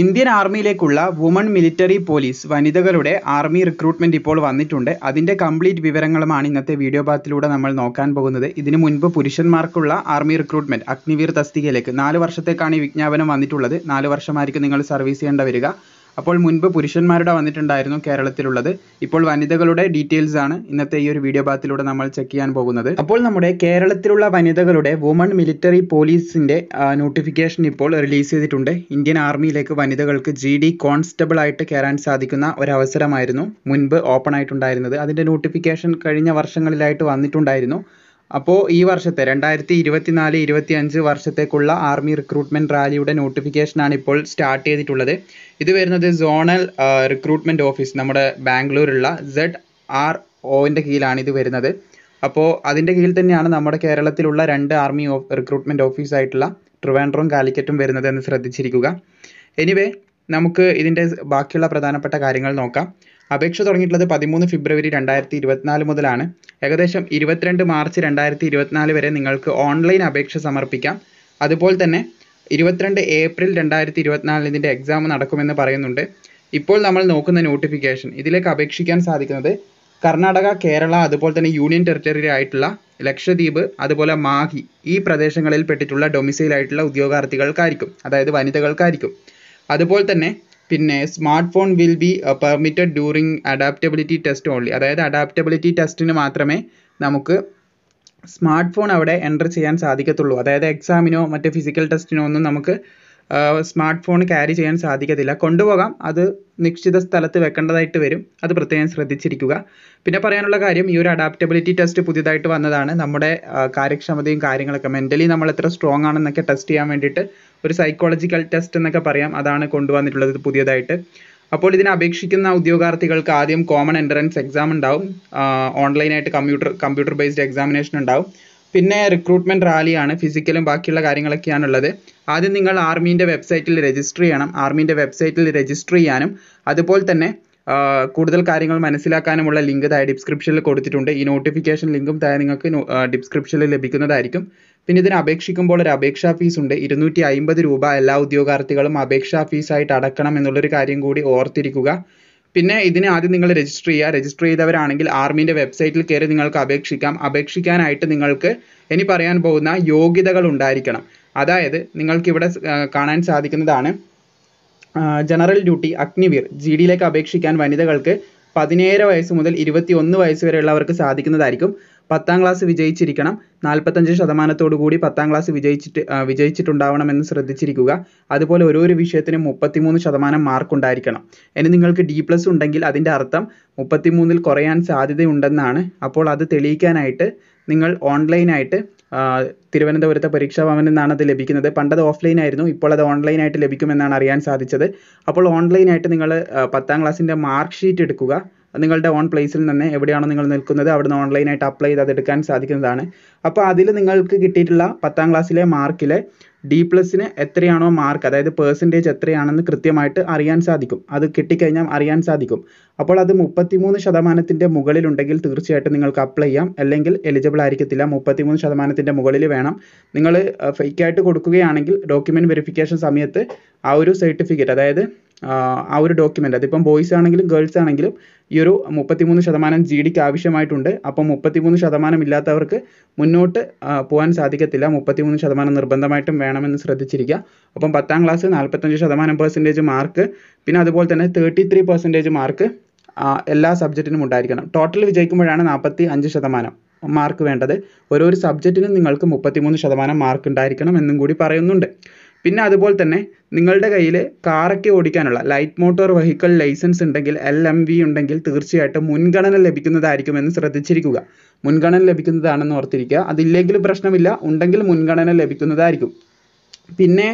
Indian ആർമിയിലേക്കുള്ള woman military police വനിതകളുടെ army recruitment ഇപ്പോൾ വന്നിട്ടുണ്ട് അതിൻ്റെ കംപ്ലീറ്റ് വിവരങ്ങളുമാണ് ഇന്നത്തെ വീഡിയോ ഭാഗത്തിലൂടെ നമ്മൾ നോക്കാൻ പോകുന്നത് ഇതിനു മുൻപ് പുരുഷന്മാർക്കുള്ള ആർമി റിക്രൂട്ട്മെൻറ്റ് അഗ്നിവീർ തസ്തികയിലേക്ക് നാല് വർഷത്തേക്കാണ് ഈ വിജ്ഞാപനം വന്നിട്ടുള്ളത് നാല് വർഷമായിരിക്കും നിങ്ങൾ സർവീസ് ചെയ്യേണ്ട വരിക അപ്പോൾ മുൻപ് പുരുഷന്മാരുടെ വന്നിട്ടുണ്ടായിരുന്നു കേരളത്തിലുള്ളത് ഇപ്പോൾ വനിതകളുടെ ഡീറ്റെയിൽസ് ആണ് ഇന്നത്തെ ഈ ഒരു വീഡിയോ ഭാഗത്തിലൂടെ നമ്മൾ ചെക്ക് ചെയ്യാൻ പോകുന്നത് അപ്പോൾ നമ്മുടെ കേരളത്തിലുള്ള വനിതകളുടെ വുമൺ മിലിറ്ററി പോലീസിന്റെ നോട്ടിഫിക്കേഷൻ ഇപ്പോൾ റിലീസ് ചെയ്തിട്ടുണ്ട് ഇന്ത്യൻ ആർമിയിലേക്ക് വനിതകൾക്ക് ജി ഡി കോൺസ്റ്റബിൾ ആയിട്ട് കയറാൻ സാധിക്കുന്ന ഒരവസരമായിരുന്നു മുൻപ് ഓപ്പൺ ആയിട്ടുണ്ടായിരുന്നത് അതിന്റെ നോട്ടിഫിക്കേഷൻ കഴിഞ്ഞ വർഷങ്ങളിലായിട്ട് വന്നിട്ടുണ്ടായിരുന്നു അപ്പോൾ ഈ വർഷത്തെ രണ്ടായിരത്തി ഇരുപത്തിനാല് ഇരുപത്തി അഞ്ച് വർഷത്തേക്കുള്ള ആർമി റിക്രൂട്ട്മെന്റ് റാലിയുടെ നോട്ടിഫിക്കേഷനാണ് ഇപ്പോൾ സ്റ്റാർട്ട് ചെയ്തിട്ടുള്ളത് ഇത് വരുന്നത് സോണൽ റിക്രൂട്ട്മെന്റ് ഓഫീസ് നമ്മുടെ ബാംഗ്ലൂരുള്ള സെഡ് ആർ ഒൻ്റെ കീഴിലാണ് ഇത് വരുന്നത് അപ്പോൾ അതിൻ്റെ കീഴിൽ തന്നെയാണ് നമ്മുടെ കേരളത്തിലുള്ള രണ്ട് ആർമി റിക്രൂട്ട്മെൻറ്റ് ഓഫീസായിട്ടുള്ള ട്രിവാൻഡ്രവും കാലിക്കറ്റും വരുന്നത് എന്ന് ശ്രദ്ധിച്ചിരിക്കുക എനിവേ നമുക്ക് ഇതിൻ്റെ ബാക്കിയുള്ള പ്രധാനപ്പെട്ട കാര്യങ്ങൾ നോക്കാം അപേക്ഷ തുടങ്ങിയിട്ടുള്ളത് പതിമൂന്ന് ഫെബ്രുവരി രണ്ടായിരത്തി ഇരുപത്തിനാല് മുതലാണ് ഏകദേശം ഇരുപത്തിരണ്ട് മാർച്ച് രണ്ടായിരത്തി ഇരുപത്തിനാല് വരെ നിങ്ങൾക്ക് ഓൺലൈൻ അപേക്ഷ സമർപ്പിക്കാം അതുപോലെ തന്നെ ഇരുപത്തിരണ്ട് ഏപ്രിൽ രണ്ടായിരത്തി ഇരുപത്തിനാലിന് ഇതിൻ്റെ എക്സാം നടക്കുമെന്ന് പറയുന്നുണ്ട് ഇപ്പോൾ നമ്മൾ നോക്കുന്ന നോട്ടിഫിക്കേഷൻ ഇതിലേക്ക് അപേക്ഷിക്കാൻ സാധിക്കുന്നത് കർണാടക കേരള അതുപോലെ തന്നെ യൂണിയൻ ടെറിറ്ററി ആയിട്ടുള്ള ലക്ഷദ്വീപ് അതുപോലെ മാഹി ഈ പ്രദേശങ്ങളിൽ പെട്ടിട്ടുള്ള ഡൊമിസൈൽ ആയിട്ടുള്ള ഉദ്യോഗാർത്ഥികൾക്കായിരിക്കും അതായത് വനിതകൾക്കായിരിക്കും അതുപോലെ തന്നെ പിന്നെ smart phone will be permitted during adaptability test only അതായത് അഡാപ്റ്റബിലിറ്റി ടെസ്റ്റിന് മാത്രമേ നമുക്ക് സ്മാർട്ട് ഫോൺ അവിടെ എൻ്റർ ചെയ്യാൻ സാധിക്കത്തുള്ളൂ അതായത് എക്സാമിനോ മറ്റ് ഫിസിക്കൽ ടെസ്റ്റിനോ ഒന്നും നമുക്ക് സ്മാർട്ട് ഫോൺ ക്യാരി ചെയ്യാൻ സാധിക്കത്തില്ല കൊണ്ടുപോകാം അത് നിശ്ചിത സ്ഥലത്ത് വെക്കേണ്ടതായിട്ട് വരും അത് പ്രത്യേകം ശ്രദ്ധിച്ചിരിക്കുക പിന്നെ പറയാനുള്ള കാര്യം ഈ ഒരു അഡാപ്റ്റബിലിറ്റി ടെസ്റ്റ് പുതിയതായിട്ട് വന്നതാണ് നമ്മുടെ uh, കാര്യക്ഷമതയും കാര്യങ്ങളൊക്കെ മെൻ്റലി നമ്മൾ എത്ര സ്ട്രോങ് ആണെന്നൊക്കെ ടെസ്റ്റ് ചെയ്യാൻ വേണ്ടിയിട്ട് ഒരു സൈക്കോളജിക്കൽ ടെസ്റ്റ് എന്നൊക്കെ പറയാം അതാണ് കൊണ്ടുവന്നിട്ടുള്ളത് പുതിയതായിട്ട് അപ്പോൾ ഇതിന് അപേക്ഷിക്കുന്ന ഉദ്യോഗാർത്ഥികൾക്ക് ആദ്യം കോമൺ എൻട്രൻസ് എക്സാം ഉണ്ടാവും ഓൺലൈനായിട്ട് കമ്പ്യൂട്ടർ കമ്പ്യൂട്ടർ ബേസ്ഡ് എക്സാമിനേഷൻ ഉണ്ടാവും പിന്നെ റിക്രൂട്ട്മെൻറ്റ് റാലിയാണ് ഫിസിക്കലും ബാക്കിയുള്ള കാര്യങ്ങളൊക്കെയാണ് ഉള്ളത് ആദ്യം നിങ്ങൾ ആർമീൻ്റെ വെബ്സൈറ്റിൽ രജിസ്റ്റർ ചെയ്യണം ആർമീൻ്റെ വെബ്സൈറ്റിൽ രജിസ്റ്റർ ചെയ്യാനും അതുപോലെ തന്നെ കൂടുതൽ കാര്യങ്ങൾ മനസ്സിലാക്കാനുമുള്ള ലിങ്ക് താഴെ ഡിസ്ക്രിപ്ഷനിൽ കൊടുത്തിട്ടുണ്ട് ഈ നോട്ടിഫിക്കേഷൻ ലിങ്കും താഴെ നിങ്ങൾക്ക് ഡിസ്ക്രിപ്ഷനിൽ ലഭിക്കുന്നതായിരിക്കും പിന്നെ ഇതിന് അപേക്ഷിക്കുമ്പോൾ ഒരു അപേക്ഷാ ഫീസ് ഉണ്ട് ഇരുന്നൂറ്റി അമ്പത് രൂപ എല്ലാ ഉദ്യോഗാർത്ഥികളും അപേക്ഷാ ഫീസായിട്ട് അടക്കണം എന്നുള്ളൊരു കാര്യം കൂടി ഓർത്തിരിക്കുക പിന്നെ ഇതിന് ആദ്യം നിങ്ങൾ രജിസ്റ്റർ ചെയ്യുക രജിസ്റ്റർ ചെയ്തവരാണെങ്കിൽ ആർമീൻ്റെ വെബ്സൈറ്റിൽ കയറി നിങ്ങൾക്ക് അപേക്ഷിക്കാം അപേക്ഷിക്കാനായിട്ട് നിങ്ങൾക്ക് ഇനി പറയാൻ പോകുന്ന യോഗ്യതകൾ ഉണ്ടായിരിക്കണം അതായത് നിങ്ങൾക്ക് ഇവിടെ കാണാൻ സാധിക്കുന്നതാണ് ജനറൽ ഡ്യൂട്ടി അഗ്നിവീർ ജി ഡിയിലേക്ക് അപേക്ഷിക്കാൻ വനിതകൾക്ക് പതിനേഴ് വയസ്സ് മുതൽ ഇരുപത്തി ഒന്ന് വയസ്സ് വരെയുള്ളവർക്ക് സാധിക്കുന്നതായിരിക്കും പത്താം ക്ലാസ് വിജയിച്ചിരിക്കണം നാൽപ്പത്തഞ്ച് ശതമാനത്തോടു കൂടി പത്താം ക്ലാസ് വിജയിച്ചിട്ട് വിജയിച്ചിട്ടുണ്ടാവണമെന്ന് ശ്രദ്ധിച്ചിരിക്കുക അതുപോലെ ഓരോരു വിഷയത്തിനും മുപ്പത്തിമൂന്ന് ശതമാനം മാർക്ക് ഉണ്ടായിരിക്കണം ഇനി നിങ്ങൾക്ക് ഡി പ്ലസ് ഉണ്ടെങ്കിൽ അതിൻ്റെ അർത്ഥം മുപ്പത്തിമൂന്നിൽ കുറയാൻ സാധ്യതയുണ്ടെന്നാണ് അപ്പോൾ അത് തെളിയിക്കാനായിട്ട് നിങ്ങൾ ഓൺലൈനായിട്ട് തിരുവനന്തപുരത്തെ ഭവനിൽ നിന്നാണ് അത് ലഭിക്കുന്നത് പണ്ടത് ഓഫ്ലൈൻ ആയിരുന്നു ഇപ്പോൾ അത് ഓൺലൈനായിട്ട് ലഭിക്കുമെന്നാണ് അറിയാൻ സാധിച്ചത് അപ്പോൾ ഓൺലൈനായിട്ട് നിങ്ങൾ പത്താം ക്ലാസ്സിൻ്റെ മാർക്ക് ഷീറ്റ് എടുക്കുക നിങ്ങളുടെ ഓൺ പ്ലേസിൽ നിന്ന് എവിടെയാണോ നിങ്ങൾ നിൽക്കുന്നത് അവിടുന്ന് ഓൺലൈനായിട്ട് അപ്ലൈ ചെയ്ത് അതെടുക്കാൻ സാധിക്കുന്നതാണ് അപ്പോൾ അതിൽ നിങ്ങൾക്ക് കിട്ടിയിട്ടുള്ള പത്താം ക്ലാസ്സിലെ മാർക്കിലെ ഡി പ്ലസ്സിന് എത്രയാണോ മാർക്ക് അതായത് പേഴ്സൻറ്റേജ് എത്രയാണെന്ന് കൃത്യമായിട്ട് അറിയാൻ സാധിക്കും അത് കിട്ടിക്കഴിഞ്ഞാൽ അറിയാൻ സാധിക്കും അപ്പോൾ അത് മുപ്പത്തിമൂന്ന് ശതമാനത്തിൻ്റെ മുകളിലുണ്ടെങ്കിൽ തീർച്ചയായിട്ടും നിങ്ങൾക്ക് അപ്ലൈ ചെയ്യാം അല്ലെങ്കിൽ എലിജിബിൾ ആയിരിക്കത്തില്ല മുപ്പത്തിമൂന്ന് ശതമാനത്തിൻ്റെ മുകളിൽ വേണം നിങ്ങൾ ഫേക്കായിട്ട് കൊടുക്കുകയാണെങ്കിൽ ഡോക്യുമെൻറ്റ് വെരിഫിക്കേഷൻ സമയത്ത് ആ ഒരു സർട്ടിഫിക്കറ്റ് അതായത് ആ ഒരു ഡോക്യുമെൻ്റ് അതിപ്പം ബോയ്സ് ആണെങ്കിലും ഗേൾസ് ആണെങ്കിലും ഈ ഒരു മുപ്പത്തിമൂന്ന് ശതമാനം ജി ഡിക്ക് ആവശ്യമായിട്ടുണ്ട് അപ്പം മുപ്പത്തിമൂന്ന് ശതമാനം ഇല്ലാത്തവർക്ക് മുന്നോട്ട് പോകാൻ സാധിക്കത്തില്ല മുപ്പത്തിമൂന്ന് ശതമാനം നിർബന്ധമായിട്ടും വേണമെന്ന് ശ്രദ്ധിച്ചിരിക്കുക അപ്പം പത്താം ക്ലാസ് നാൽപ്പത്തഞ്ച് ശതമാനം പെർസെൻറ്റേജ് മാർക്ക് പിന്നെ അതുപോലെ തന്നെ തേർട്ടി ത്രീ പെർസെൻറ്റേജ് മാർക്ക് എല്ലാ സബ്ജക്റ്റിനും ഉണ്ടായിരിക്കണം ടോട്ടൽ വിജയിക്കുമ്പോഴാണ് നാൽപ്പത്തി അഞ്ച് ശതമാനം മാർക്ക് വേണ്ടത് ഓരോ സബ്ജക്റ്റിനും നിങ്ങൾക്ക് മുപ്പത്തിമൂന്ന് ശതമാനം മാർക്ക് ഉണ്ടായിരിക്കണം എന്നും കൂടി പറയുന്നുണ്ട് പിന്നെ അതുപോലെ തന്നെ നിങ്ങളുടെ കയ്യിൽ കാറൊക്കെ ഓടിക്കാനുള്ള ലൈറ്റ് മോട്ടോർ വെഹിക്കിൾ ലൈസൻസ് ഉണ്ടെങ്കിൽ എൽ എം വി ഉണ്ടെങ്കിൽ തീർച്ചയായിട്ടും മുൻഗണന ലഭിക്കുന്നതായിരിക്കുമെന്ന് ശ്രദ്ധിച്ചിരിക്കുക മുൻഗണന ലഭിക്കുന്നതാണെന്ന് ഓർത്തിരിക്കുക അതില്ലെങ്കിൽ പ്രശ്നമില്ല ഉണ്ടെങ്കിൽ മുൻഗണന ലഭിക്കുന്നതായിരിക്കും പിന്നെ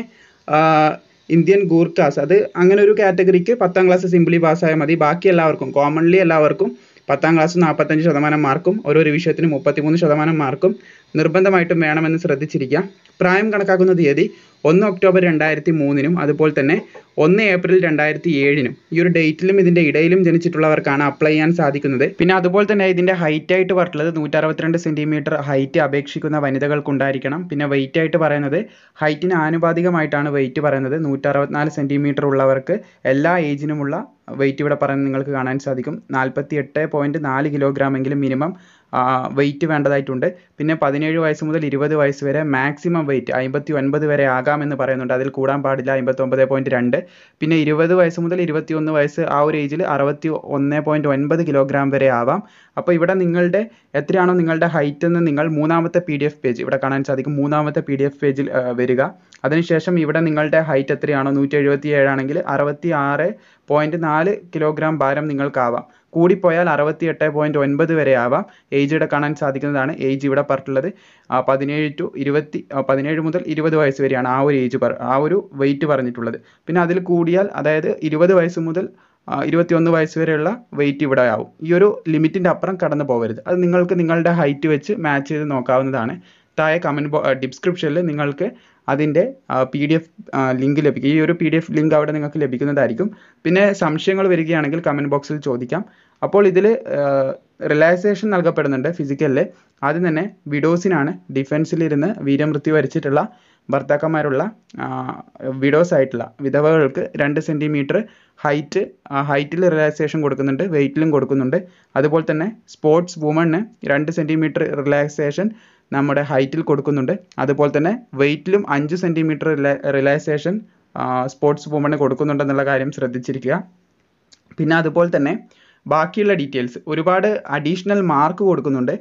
ഇന്ത്യൻ ഗൂർഖാസ് അത് അങ്ങനെ ഒരു കാറ്റഗറിക്ക് പത്താം ക്ലാസ് സിംപ്ലി പാസ്സായാൽ മതി ബാക്കി എല്ലാവർക്കും കോമൺലി എല്ലാവർക്കും പത്താം ക്ലാസ് നാൽപ്പത്തഞ്ച് ശതമാനം മാർക്കും ഓരോ വിഷയത്തിന് മുപ്പത്തിമൂന്ന് ശതമാനം മാർക്കും നിർബന്ധമായിട്ടും വേണമെന്ന് ശ്രദ്ധിച്ചിരിക്കുക പ്രായം കണക്കാക്കുന്ന തീയതി ഒന്ന് ഒക്ടോബർ രണ്ടായിരത്തി മൂന്നിനും അതുപോലെ തന്നെ ഒന്ന് ഏപ്രിൽ രണ്ടായിരത്തി ഏഴിനും ഈ ഒരു ഡേറ്റിലും ഇതിൻ്റെ ഇടയിലും ജനിച്ചിട്ടുള്ളവർക്കാണ് അപ്ലൈ ചെയ്യാൻ സാധിക്കുന്നത് പിന്നെ അതുപോലെ തന്നെ ഇതിൻ്റെ ഹൈറ്റ് ആയിട്ട് പറഞ്ഞിട്ടുള്ളത് നൂറ്ററുപത്തിരണ്ട് സെൻറ്റിമീറ്റർ ഹൈറ്റ് അപേക്ഷിക്കുന്ന വനിതകൾക്ക് ഉണ്ടായിരിക്കണം പിന്നെ weight ആയിട്ട് പറയുന്നത് ഹൈറ്റിന് ആനുപാതികമായിട്ടാണ് weight പറയുന്നത് നൂറ്ററുപത്തിനാല് സെൻറ്റിമീറ്റർ ഉള്ളവർക്ക് എല്ലാ ഏജിനുമുള്ള weight ഇവിടെ പറയുന്നത് നിങ്ങൾക്ക് കാണാൻ സാധിക്കും നാൽപ്പത്തി എട്ട് പോയിൻറ്റ് നാല് എങ്കിലും മിനിമം വെയിറ്റ് വേണ്ടതായിട്ടുണ്ട് പിന്നെ പതിനേഴ് വയസ്സ് മുതൽ ഇരുപത് വയസ്സ് വരെ മാക്സിമം വെയിറ്റ് അമ്പത്തി ഒൻപത് വരെ ആകാമെന്ന് പറയുന്നുണ്ട് അതിൽ കൂടാൻ പാടില്ല അമ്പത്തൊമ്പത് പോയിൻറ്റ് രണ്ട് പിന്നെ ഇരുപത് വയസ്സ് മുതൽ ഇരുപത്തി ഒന്ന് വയസ്സ് ആ ഒരു ഏജിൽ അറുപത്തി ഒന്ന് പോയിൻറ്റ് ഒൻപത് കിലോഗ്രാം വരെ ആവാം അപ്പോൾ ഇവിടെ നിങ്ങളുടെ എത്രയാണോ നിങ്ങളുടെ ഹൈറ്റ് എന്ന് നിങ്ങൾ മൂന്നാമത്തെ പി ഡി എഫ് പേജ് ഇവിടെ കാണാൻ സാധിക്കും മൂന്നാമത്തെ പി ഡി എഫ് പേജിൽ വരിക അതിനുശേഷം ഇവിടെ നിങ്ങളുടെ ഹൈറ്റ് എത്രയാണോ നൂറ്റി എഴുപത്തി ഏഴാണെങ്കിൽ അറുപത്തി ആറ് പോയിൻറ്റ് നാല് കിലോഗ്രാം ഭാരം നിങ്ങൾക്കാവാം കൂടിപ്പോയാൽ അറുപത്തി എട്ട് പോയിൻറ്റ് ഒൻപത് വരെ ആവാം ഏജ് ഇവിടെ കാണാൻ സാധിക്കുന്നതാണ് ഏജ് ഇവിടെ പറഞ്ഞിട്ടുള്ളത് പതിനേഴ് ടു ഇരുപത്തി പതിനേഴ് മുതൽ ഇരുപത് വയസ്സ് വരെയാണ് ആ ഒരു ഏജ് ആ ഒരു വെയിറ്റ് പറഞ്ഞിട്ടുള്ളത് പിന്നെ അതിൽ കൂടിയാൽ അതായത് ഇരുപത് വയസ്സ് മുതൽ ഇരുപത്തിയൊന്ന് വയസ്സ് വരെയുള്ള വെയിറ്റ് ഇവിടെ ആവും ഈ ഒരു ലിമിറ്റിൻ്റെ അപ്പുറം കടന്നു പോകരുത് അത് നിങ്ങൾക്ക് നിങ്ങളുടെ ഹൈറ്റ് വെച്ച് മാച്ച് ചെയ്ത് നോക്കാവുന്നതാണ് താഴെ കമൻറ്റ് ഡിസ്ക്രിപ്ഷനിൽ നിങ്ങൾക്ക് അതിൻ്റെ പി ഡി എഫ് ലിങ്ക് ലഭിക്കും ഈ ഒരു പി ഡി എഫ് ലിങ്ക് അവിടെ നിങ്ങൾക്ക് ലഭിക്കുന്നതായിരിക്കും പിന്നെ സംശയങ്ങൾ വരികയാണെങ്കിൽ കമൻറ്റ് ബോക്സിൽ ചോദിക്കാം അപ്പോൾ ഇതിൽ റിലാക്സേഷൻ നൽകപ്പെടുന്നുണ്ട് ഫിസിക്കലിൽ ആദ്യം തന്നെ വിഡോസിനാണ് ഡിഫൻസിലിരുന്ന് വീരമൃത്യു വരിച്ചിട്ടുള്ള ഭർത്താക്കന്മാരുള്ള വിഡോസ് ആയിട്ടുള്ള വിധവകൾക്ക് രണ്ട് സെൻറ്റിമീറ്റർ ഹൈറ്റ് ഹൈറ്റിൽ റിലാക്സേഷൻ കൊടുക്കുന്നുണ്ട് വെയിറ്റിലും കൊടുക്കുന്നുണ്ട് അതുപോലെ തന്നെ സ്പോർട്സ് വുമണ് രണ്ട് സെൻറ്റിമീറ്റർ റിലാക്സേഷൻ നമ്മുടെ ഹൈറ്റിൽ കൊടുക്കുന്നുണ്ട് അതുപോലെ തന്നെ വെയിറ്റിലും അഞ്ച് സെൻറ്റിമീറ്റർ റിലാക്സേഷൻ സ്പോർട്സ് വുമണ് കൊടുക്കുന്നുണ്ടെന്നുള്ള കാര്യം ശ്രദ്ധിച്ചിരിക്കുക പിന്നെ അതുപോലെ തന്നെ ബാക്കിയുള്ള ഡീറ്റെയിൽസ് ഒരുപാട് അഡീഷണൽ മാർക്ക് കൊടുക്കുന്നുണ്ട്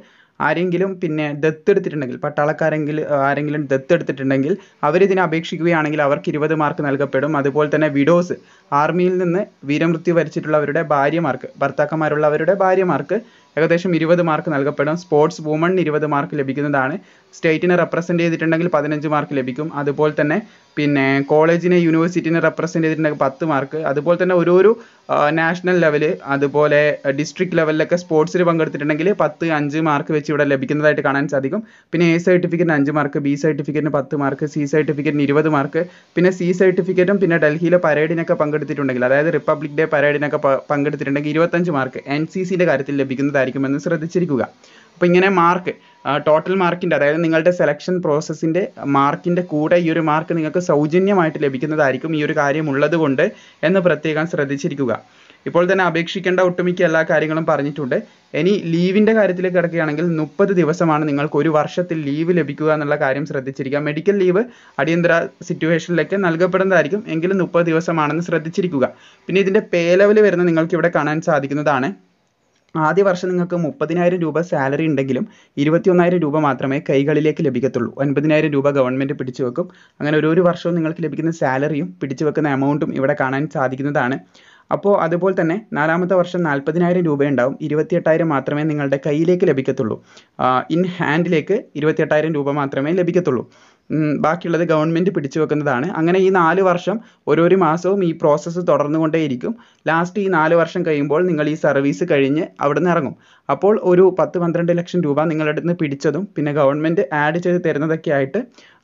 ആരെങ്കിലും പിന്നെ ദത്തെടുത്തിട്ടുണ്ടെങ്കിൽ പട്ടാളക്കാരെങ്കിൽ ആരെങ്കിലും ദത്തെടുത്തിട്ടുണ്ടെങ്കിൽ അവരിതിനെ അപേക്ഷിക്കുകയാണെങ്കിൽ അവർക്ക് ഇരുപത് മാർക്ക് നൽകപ്പെടും അതുപോലെ തന്നെ വിഡോസ് ആർമിയിൽ നിന്ന് വീരമൃത്യു വരിച്ചിട്ടുള്ളവരുടെ ഭാര്യമാർക്ക് ഭർത്താക്കന്മാരുള്ളവരുടെ ഭാര്യമാർക്ക് ഏകദേശം ഇരുപത് മാർക്ക് നൽകപ്പെടും സ്പോർട്സ് വുമൺ ഇരുപത് മാർക്ക് ലഭിക്കുന്നതാണ് സ്റ്റേറ്റിനെ റെപ്രസെൻ്റ് ചെയ്തിട്ടുണ്ടെങ്കിൽ പതിനഞ്ച് മാർക്ക് ലഭിക്കും അതുപോലെ തന്നെ പിന്നെ കോളേജിനെ യൂണിവേഴ്സിറ്റിനെ റെപ്രസെൻ്റ് ചെയ്തിട്ടുണ്ടെങ്കിൽ പത്ത് മാർക്ക് അതുപോലെ തന്നെ ഓരോരോ നാഷണൽ ലെവൽ അതുപോലെ ഡിസ്ട്രിക്ട് ലെവലിലൊക്കെ സ്പോർട്സിൽ പങ്കെടുത്തിട്ടുണ്ടെങ്കിൽ പത്ത് അഞ്ച് മാർക്ക് വെച്ച് ഇവിടെ ലഭിക്കുന്നതായിട്ട് കാണാൻ സാധിക്കും പിന്നെ എ സർട്ടിഫിക്കറ്റിന് അഞ്ച് മാർക്ക് ബി സർട്ടിഫിക്കറ്റിന് പത്ത് മാർക്ക് സി സർട്ടിഫിക്കറ്റിന് ഇരുപത് മാർക്ക് പിന്നെ സി സർട്ടിഫിക്കറ്റും പിന്നെ ഡൽഹിയിലെ പരേഡിനൊക്കെ പങ്കെടുത്തിട്ടുണ്ടെങ്കിൽ അതായത് റിപ്പബ്ലിക് ഡേ പരേഡിനൊക്കെ പങ്കെടുത്തിട്ടുണ്ടെങ്കിൽ ഇരുപത്തഞ്ച് മാർക്ക് എൻ സി സിൻ്റെ കാര്യത്തിൽ ലഭിക്കുന്നതായി സംസാരിക്കുമെന്ന് ശ്രദ്ധിച്ചിരിക്കുക അപ്പോൾ ഇങ്ങനെ മാർക്ക് ടോട്ടൽ മാർക്കിൻ്റെ അതായത് നിങ്ങളുടെ സെലക്ഷൻ പ്രോസസ്സിൻ്റെ മാർക്കിൻ്റെ കൂടെ ഈ ഒരു മാർക്ക് നിങ്ങൾക്ക് സൗജന്യമായിട്ട് ലഭിക്കുന്നതായിരിക്കും ഈ ഒരു കാര്യം ഉള്ളതുകൊണ്ട് എന്ന് പ്രത്യേകം ശ്രദ്ധിച്ചിരിക്കുക ഇപ്പോൾ തന്നെ അപേക്ഷിക്കേണ്ട ഒട്ടുമിക്ക എല്ലാ കാര്യങ്ങളും പറഞ്ഞിട്ടുണ്ട് ഇനി ലീവിൻ്റെ കാര്യത്തിലേക്ക് കിടക്കുകയാണെങ്കിൽ മുപ്പത് ദിവസമാണ് നിങ്ങൾക്ക് ഒരു വർഷത്തിൽ ലീവ് ലഭിക്കുക എന്നുള്ള കാര്യം ശ്രദ്ധിച്ചിരിക്കുക മെഡിക്കൽ ലീവ് അടിയന്തര സിറ്റുവേഷനിലൊക്കെ നൽകപ്പെടുന്നതായിരിക്കും എങ്കിലും മുപ്പത് ദിവസമാണെന്ന് ശ്രദ്ധിച്ചിരിക്കുക പിന്നെ ഇതിൻ്റെ പേ ലെവൽ വരുന്ന നിങ്ങൾക്ക് ഇവിടെ കാണാൻ സാധിക്കുന്നതാണ് ആദ്യ വർഷം നിങ്ങൾക്ക് മുപ്പതിനായിരം രൂപ സാലറി ഉണ്ടെങ്കിലും ഇരുപത്തിയൊന്നായിരം രൂപ മാത്രമേ കൈകളിലേക്ക് ലഭിക്കത്തുള്ളൂ ഒൻപതിനായിരം രൂപ ഗവൺമെൻറ് പിടിച്ചു വെക്കും അങ്ങനെ ഒരു ഒരു വർഷവും നിങ്ങൾക്ക് ലഭിക്കുന്ന സാലറിയും പിടിച്ചു വെക്കുന്ന എമൗണ്ടും ഇവിടെ കാണാൻ സാധിക്കുന്നതാണ് അപ്പോൾ അതുപോലെ തന്നെ നാലാമത്തെ വർഷം നാൽപ്പതിനായിരം രൂപയുണ്ടാവും ഇരുപത്തിയെട്ടായിരം മാത്രമേ നിങ്ങളുടെ കയ്യിലേക്ക് ലഭിക്കത്തുള്ളൂ ഇൻ ഹാൻഡിലേക്ക് ഇരുപത്തിയെട്ടായിരം രൂപ മാത്രമേ ലഭിക്കത്തുള്ളൂ ബാക്കിയുള്ളത് ഗവൺമെൻറ് പിടിച്ചു വെക്കുന്നതാണ് അങ്ങനെ ഈ നാല് വർഷം ഓരോരു മാസവും ഈ പ്രോസസ്സ് തുടർന്നുകൊണ്ടേയിരിക്കും ലാസ്റ്റ് ഈ നാല് വർഷം കഴിയുമ്പോൾ നിങ്ങൾ ഈ സർവീസ് കഴിഞ്ഞ് അവിടുന്ന് ഇറങ്ങും അപ്പോൾ ഒരു പത്ത് പന്ത്രണ്ട് ലക്ഷം രൂപ നിങ്ങളുടെ നിന്ന് പിടിച്ചതും പിന്നെ ഗവൺമെൻറ് ആഡ് ചെയ്ത് തരുന്നതൊക്കെ ആയിട്ട്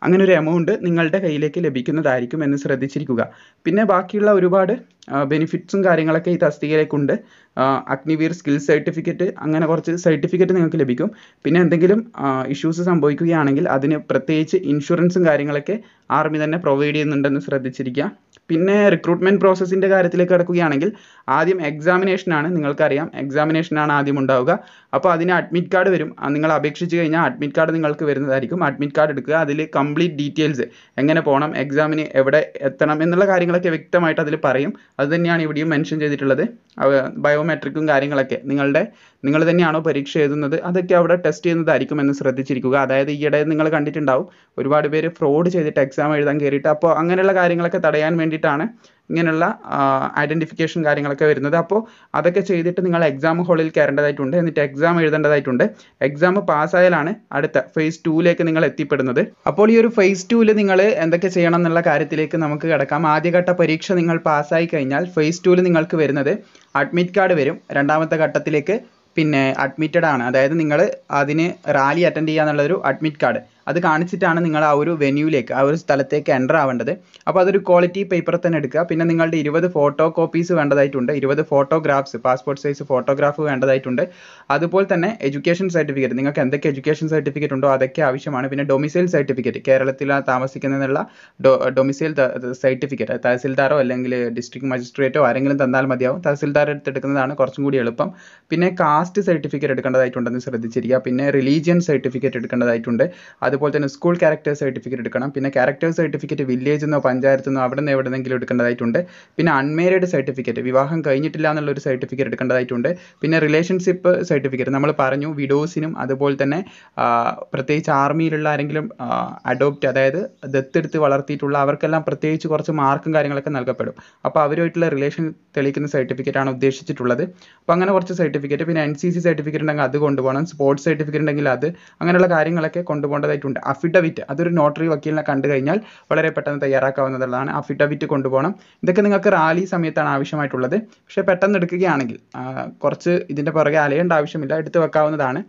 അങ്ങനെ ഒരു എമൗണ്ട് നിങ്ങളുടെ കയ്യിലേക്ക് ലഭിക്കുന്നതായിരിക്കും എന്ന് ശ്രദ്ധിച്ചിരിക്കുക പിന്നെ ബാക്കിയുള്ള ഒരുപാട് ബെനിഫിറ്റ്സും കാര്യങ്ങളൊക്കെ ഈ തസ്തികയിലേക്കുണ്ട് അഗ്നിവീർ സ്കിൽ സർട്ടിഫിക്കറ്റ് അങ്ങനെ കുറച്ച് സർട്ടിഫിക്കറ്റ് നിങ്ങൾക്ക് ലഭിക്കും പിന്നെ എന്തെങ്കിലും ഇഷ്യൂസ് സംഭവിക്കുകയാണെങ്കിൽ അതിന് പ്രത്യേകിച്ച് ഇൻഷുറൻസും കാര്യങ്ങളൊക്കെ ആർമി തന്നെ പ്രൊവൈഡ് ചെയ്യുന്നുണ്ടെന്ന് ശ്രദ്ധിച്ചിരിക്കുക പിന്നെ റിക്രൂട്ട്മെന്റ് പ്രോസസ്സിൻ്റെ കാര്യത്തിലേക്ക് കടക്കുകയാണെങ്കിൽ ആദ്യം എക്സാമിനേഷൻ ആണ് നിങ്ങൾക്കറിയാം ആണ് ആദ്യം ഉണ്ടാവുക അപ്പോൾ അതിന് അഡ്മിറ്റ് കാർഡ് വരും നിങ്ങൾ അപേക്ഷിച്ച് കഴിഞ്ഞാൽ അഡ്മിറ്റ് കാർഡ് നിങ്ങൾക്ക് വരുന്നതായിരിക്കും അഡ്മിറ്റ് കാർഡ് എടുക്കുക അതിൽ കംപ്ലീറ്റ് ഡീറ്റെയിൽസ് എങ്ങനെ പോകണം എക്സാമിന് എവിടെ എത്തണം എന്നുള്ള കാര്യങ്ങളൊക്കെ വ്യക്തമായിട്ട് അതിൽ പറയും അത് തന്നെയാണ് ഇവിടെയും മെൻഷൻ ചെയ്തിട്ടുള്ളത് ബയോമെട്രിക്കും കാര്യങ്ങളൊക്കെ നിങ്ങളുടെ നിങ്ങൾ തന്നെയാണോ പരീക്ഷ എഴുതുന്നത് അതൊക്കെ അവിടെ ടെസ്റ്റ് ചെയ്യുന്നതായിരിക്കും എന്ന് ശ്രദ്ധിച്ചിരിക്കുക അതായത് ഈയിടെ നിങ്ങൾ കണ്ടിട്ടുണ്ടാവും ഒരുപാട് പേര് ഫ്രോഡ് ചെയ്തിട്ട് എക്സാം എഴുതാൻ കയറിയിട്ട് അപ്പോൾ അങ്ങനെയുള്ള കാര്യങ്ങളൊക്കെ തടയാൻ വേണ്ടി വേണ്ടിയിട്ടാണ് ഇങ്ങനെയുള്ള ഐഡൻറ്റിഫിക്കേഷൻ കാര്യങ്ങളൊക്കെ വരുന്നത് അപ്പോൾ അതൊക്കെ ചെയ്തിട്ട് നിങ്ങൾ എക്സാം ഹാളിൽ കയറേണ്ടതായിട്ടുണ്ട് എന്നിട്ട് എക്സാം എഴുതേണ്ടതായിട്ടുണ്ട് എക്സാം പാസ്സായാലാണ് അടുത്ത ഫേസ് ടൂവിലേക്ക് നിങ്ങൾ എത്തിപ്പെടുന്നത് അപ്പോൾ ഈ ഒരു ഫേസ് ടൂവിൽ നിങ്ങൾ എന്തൊക്കെ ചെയ്യണം എന്നുള്ള കാര്യത്തിലേക്ക് നമുക്ക് കിടക്കാം ആദ്യഘട്ട പരീക്ഷ നിങ്ങൾ പാസ്സായി കഴിഞ്ഞാൽ ഫേസ് ടൂവിൽ നിങ്ങൾക്ക് വരുന്നത് അഡ്മിറ്റ് കാർഡ് വരും രണ്ടാമത്തെ ഘട്ടത്തിലേക്ക് പിന്നെ അഡ്മിറ്റഡ് ആണ് അതായത് നിങ്ങൾ അതിന് റാലി അറ്റൻഡ് ചെയ്യാന്നുള്ളൊരു അഡ്മിറ്റ് കാർഡ് അത് കാണിച്ചിട്ടാണ് നിങ്ങൾ ആ ഒരു വെന്യൂയിലേക്ക് ആ ഒരു സ്ഥലത്തേക്ക് എൻ്റർ ആവേണ്ടത് അപ്പോൾ അതൊരു ക്വാളിറ്റി പേപ്പർ തന്നെ എടുക്കുക പിന്നെ നിങ്ങളുടെ ഇരുപത് ഫോട്ടോ കോപ്പീസ് വേണ്ടതായിട്ടുണ്ട് ഇരുപത് ഫോട്ടോഗ്രാഫ്സ് പാസ്പോർട്ട് സൈസ് ഫോട്ടോഗ്രാഫ് വേണ്ടതായിട്ടുണ്ട് അതുപോലെ തന്നെ എഡ്യൂക്കേഷൻ സർട്ടിഫിക്കറ്റ് നിങ്ങൾക്ക് എന്തൊക്കെ എഡ്യൂക്കേഷൻ സർട്ടിഫിക്കറ്റ് ഉണ്ടോ അതൊക്കെ ആവശ്യമാണ് പിന്നെ ഡൊമിസൈൽ സർട്ടിഫിക്കറ്റ് കേരളത്തിൽ താമസിക്കുന്നതിനുള്ള ഡൊമിസൈൽ സർട്ടിഫിക്കറ്റ് തഹസിൽദാറോ അല്ലെങ്കിൽ ഡിസ്ട്രിക്ട് മജിസ്ട്രേറ്റോ ആരെങ്കിലും തന്നാൽ മതിയാവും തഹസിൽദാർ എടുത്തെടുക്കുന്നതാണ് കുറച്ചും കൂടി എളുപ്പം പിന്നെ കാസ്റ്റ് സർട്ടിഫിക്കറ്റ് എടുക്കേണ്ടതായിട്ടുണ്ടെന്ന് ശ്രദ്ധിച്ചിരിക്കുക പിന്നെ റിലീജിയൻ സർട്ടിഫിക്കറ്റ് എടുക്കേണ്ടതായിട്ടുണ്ട് അത് അതുപോലെ തന്നെ സ്കൂൾ ക്യാരക്ടർ സർട്ടിഫിക്കറ്റ് എടുക്കണം പിന്നെ ക്യാരക്ടർ സർട്ടിഫിക്കറ്റ് വില്ലേജിൽ നിന്നോ പഞ്ചായത്തിൽ നിന്നോ അവിടെ നിന്ന് എടുക്കേണ്ടതായിട്ടുണ്ട് പിന്നെ അൺമേരീഡ് സർട്ടിഫിക്കറ്റ് വിവാഹം കഴിഞ്ഞിട്ടില്ല എന്നുള്ള ഒരു സർട്ടിഫിക്കറ്റ് എടുക്കേണ്ടതായിട്ടുണ്ട് പിന്നെ റിലേഷൻഷിപ്പ് സർട്ടിഫിക്കറ്റ് നമ്മൾ പറഞ്ഞു വിഡോസിനും അതുപോലെ തന്നെ പ്രത്യേകിച്ച് ആർമിയിലുള്ള ആരെങ്കിലും അഡോപ്റ്റ് അതായത് ദത്തെടുത്ത് വളർത്തിയിട്ടുള്ള അവർക്കെല്ലാം പ്രത്യേകിച്ച് കുറച്ച് മാർക്കും കാര്യങ്ങളൊക്കെ നൽകപ്പെടും അപ്പോൾ അവരുമായിട്ടുള്ള റിലേഷൻ തെളിയിക്കുന്ന സർട്ടിഫിക്കറ്റ് ആണ് ഉദ്ദേശിച്ചിട്ടുള്ളത് അപ്പോൾ അങ്ങനെ കുറച്ച് സർട്ടിഫിക്കറ്റ് പിന്നെ എൻ സി സി സർട്ടിഫിക്കറ്റ് ഉണ്ടെങ്കിൽ അത് കൊണ്ടുപോകണം സ്പോർട്സ് സർട്ടിഫിക്കറ്റ് ഉണ്ടെങ്കിൽ അത് അങ്ങനെയുള്ള കാര്യങ്ങളൊക്കെ കൊണ്ടുപോകേണ്ടതായിട്ടുണ്ട് കൊടുത്തിട്ടുണ്ട് അഫിഡവിറ്റ് അതൊരു നോട്ടറി വക്കീലിനെ കണ്ടു കഴിഞ്ഞാൽ വളരെ പെട്ടെന്ന് തയ്യാറാക്കാവുന്നതാണ് അഫിഡവിറ്റ് കൊണ്ടുപോകണം ഇതൊക്കെ നിങ്ങൾക്ക് റാലി സമയത്താണ് ആവശ്യമായിട്ടുള്ളത് പക്ഷേ പെട്ടെന്ന് എടുക്കുകയാണെങ്കിൽ കുറച്ച് ഇതിൻ്റെ പുറകെ അലയേണ്ട ആവശ്യമില്ല എടുത്തു വെക്കാവുന്നതാണ്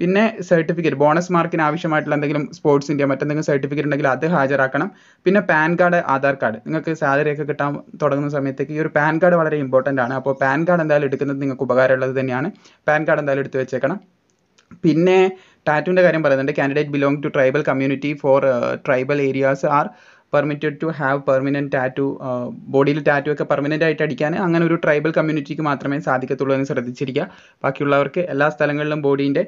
പിന്നെ സർട്ടിഫിക്കറ്റ് ബോണസ് മാർക്കിന് ആവശ്യമായിട്ടുള്ള എന്തെങ്കിലും സ്പോർട്സിൻ്റെയോ മറ്റെന്തെങ്കിലും സർട്ടിഫിക്കറ്റ് ഉണ്ടെങ്കിൽ അത് ഹാജരാക്കണം പിന്നെ പാൻ കാർഡ് ആധാർ കാർഡ് നിങ്ങൾക്ക് സാലറിയൊക്കെ ഒക്കെ കിട്ടാൻ തുടങ്ങുന്ന സമയത്തേക്ക് ഈ ഒരു പാൻ കാർഡ് വളരെ ഇമ്പോർട്ടൻ്റ് ആണ് അപ്പോൾ പാൻ കാർഡ് എന്തായാലും എടുക്കുന്നത് നിങ്ങൾക്ക് ഉപകാരമുള്ളത് തന്നെയാണ് പാൻ കാർഡ് എന്തായാലും എടുത്തു വെച്ചേക്കണം പിന്നെ ടാറ്റുവിൻ്റെ കാര്യം പറയുന്നുണ്ട് candidate belong to tribal community for tribal areas are permitted to have permanent tattoo ബോഡിയിൽ ടാറ്റു ഒക്കെ പെർമനൻ്റ് ആയിട്ട് അടിക്കാൻ അങ്ങനെ ഒരു ട്രൈബൽ കമ്മ്യൂണിറ്റിക്ക് മാത്രമേ സാധിക്കത്തുള്ളൂ എന്ന് ശ്രദ്ധിച്ചിരിക്കുക ബാക്കിയുള്ളവർക്ക് എല്ലാ സ്ഥലങ്ങളിലും ബോഡീൻ്റെ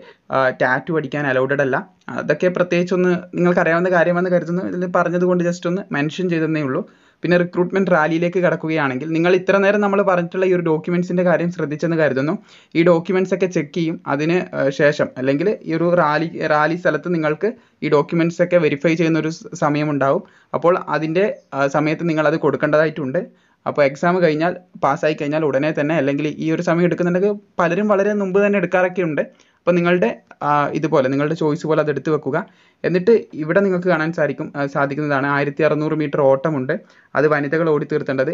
ടാറ്റു അടിക്കാൻ അലൗഡഡ് അല്ല അതൊക്കെ പ്രത്യേകിച്ചൊന്ന് അറിയാവുന്ന കാര്യമാണെന്ന് കരുതുന്നു ഇതിൽ പറഞ്ഞതുകൊണ്ട് ജസ്റ്റ് ഒന്ന് മെൻഷൻ ചെയ്തതേ ഉള്ളൂ പിന്നെ റിക്രൂട്ട്മെന്റ് റാലിയിലേക്ക് കടക്കുകയാണെങ്കിൽ നിങ്ങൾ ഇത്ര നേരം നമ്മൾ പറഞ്ഞിട്ടുള്ള ഈ ഒരു ഡോക്യുമെന്റ്സിന്റെ കാര്യം ശ്രദ്ധിച്ചെന്ന് കരുതുന്നു ഈ ഡോക്യുമെന്റ്സ് ഒക്കെ ചെക്ക് ചെയ്യും അതിന് ശേഷം അല്ലെങ്കിൽ ഈ ഒരു റാലി റാലി സ്ഥലത്ത് നിങ്ങൾക്ക് ഈ ഡോക്യുമെന്റ്സ് ഒക്കെ വെരിഫൈ ചെയ്യുന്ന ഒരു സമയമുണ്ടാവും അപ്പോൾ അതിൻ്റെ സമയത്ത് നിങ്ങൾ അത് കൊടുക്കേണ്ടതായിട്ടുണ്ട് അപ്പോൾ എക്സാം കഴിഞ്ഞാൽ പാസ്സായി കഴിഞ്ഞാൽ ഉടനെ തന്നെ അല്ലെങ്കിൽ ഈ ഒരു സമയം എടുക്കുന്നുണ്ടെങ്കിൽ പലരും വളരെ മുമ്പ് തന്നെ എടുക്കാറൊക്കെ ഉണ്ട് അപ്പോൾ നിങ്ങളുടെ ഇതുപോലെ നിങ്ങളുടെ ചോയ്സ് പോലെ അത് എടുത്ത് വെക്കുക എന്നിട്ട് ഇവിടെ നിങ്ങൾക്ക് കാണാൻ സാധിക്കും സാധിക്കുന്നതാണ് ആയിരത്തി അറുന്നൂറ് മീറ്റർ ഓട്ടമുണ്ട് അത് വനിതകൾ ഓടി തീർത്തേണ്ടത്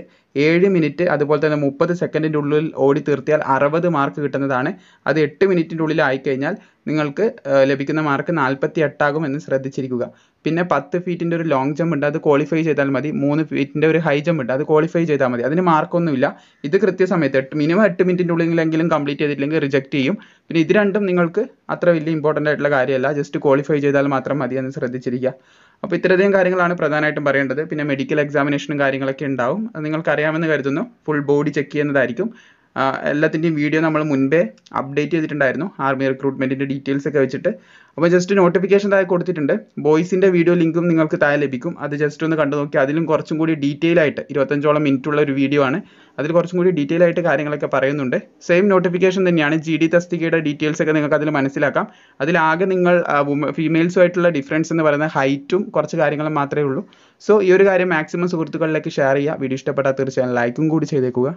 ഏഴ് മിനിറ്റ് അതുപോലെ തന്നെ മുപ്പത് സെക്കൻഡിൻ്റെ ഉള്ളിൽ ഓടി തീർത്തിയാൽ അറുപത് മാർക്ക് കിട്ടുന്നതാണ് അത് എട്ട് മിനിറ്റിൻ്റെ ഉള്ളിൽ ആയിക്കഴിഞ്ഞാൽ നിങ്ങൾക്ക് ലഭിക്കുന്ന മാർക്ക് നാൽപ്പത്തി എട്ടാകും എന്ന് ശ്രദ്ധിച്ചിരിക്കുക പിന്നെ പത്ത് ഫീറ്റിൻ്റെ ഒരു ലോങ് ജമ്പ് ഉണ്ട് അത് ക്വാളിഫൈ ചെയ്താൽ മതി മൂന്ന് ഫീറ്റിൻ്റെ ഒരു ഹൈ ജമ്പ് ഉണ്ട് അത് ക്വാളിഫൈ ചെയ്താൽ മതി അതിന് മാർക്കൊന്നുമില്ല ഇത് കൃത്യസമയത്ത് എട്ട് മിനിമം എട്ട് മിനിറ്റിൻ്റെ ഉള്ളിലെങ്കിലും കംപ്ലീറ്റ് ചെയ്തിട്ടില്ലെങ്കിൽ റിജക്റ്റ് ചെയ്യും പിന്നെ ഇത് രണ്ടും നിങ്ങൾക്ക് അത്ര വലിയ ഇമ്പോർട്ടൻ്റ് ആയിട്ടുള്ള കാര്യമല്ല ജസ്റ്റ് ക്വാളിഫൈ ചെയ്താൽ മാത്രം മതി എന്ന് ശ്രദ്ധിച്ചിരിക്കുക അപ്പോൾ ഇത്രയധികം കാര്യങ്ങളാണ് പ്രധാനമായിട്ടും പറയേണ്ടത് പിന്നെ മെഡിക്കൽ എക്സാമിനേഷനും കാര്യങ്ങളൊക്കെ ഉണ്ടാവും അത് നിങ്ങൾക്കറിയാമെന്ന് കരുതുന്നു ഫുൾ ബോഡി ചെക്ക് ചെയ്യുന്നതായിരിക്കും എല്ലാത്തിൻ്റെയും വീഡിയോ നമ്മൾ മുൻപേ അപ്ഡേറ്റ് ചെയ്തിട്ടുണ്ടായിരുന്നു ആർമി റിക്രൂട്ട്മെൻറ്റിൻ്റെ ഡീറ്റെയിൽസ് ഒക്കെ വെച്ചിട്ട് അപ്പോൾ ജസ്റ്റ് നോട്ടിഫിക്കേഷൻ താഴെ കൊടുത്തിട്ടുണ്ട് ബോയ്സിൻ്റെ വീഡിയോ ലിങ്കും നിങ്ങൾക്ക് താഴെ ലഭിക്കും അത് ജസ്റ്റ് ഒന്ന് കണ്ടു നോക്കി അതിലും കുറച്ചും കൂടി ഡീറ്റെയിൽ ആയിട്ട് ഇരുപത്തഞ്ചോളം മിനിറ്റ് ഉള്ള ഒരു വീഡിയോ ആണ് അതിൽ കുറച്ചും കൂടി ഡീറ്റെയിൽ ആയിട്ട് കാര്യങ്ങളൊക്കെ പറയുന്നുണ്ട് സെയിം നോട്ടിഫിക്കേഷൻ തന്നെയാണ് ജി ഡി തസ്തികയുടെ ഡീറ്റെയിൽസ് ഒക്കെ നിങ്ങൾക്ക് അതിൽ മനസ്സിലാക്കാം അതിലാകെ നിങ്ങൾ ഫീമെയിൽസുമായിട്ടുള്ള ഡിഫറൻസ് എന്ന് പറയുന്നത് ഹൈറ്റും കുറച്ച് കാര്യങ്ങളും മാത്രമേ ഉള്ളൂ സോ ഈ ഒരു കാര്യം മാക്സിമം സുഹൃത്തുക്കളിലേക്ക് ഷെയർ ചെയ്യുക വീഡിയോ ഇഷ്ടപ്പെട്ടാൽ തീർച്ചയായും ലൈക്കും കൂടി ചെയ്തേക്കുക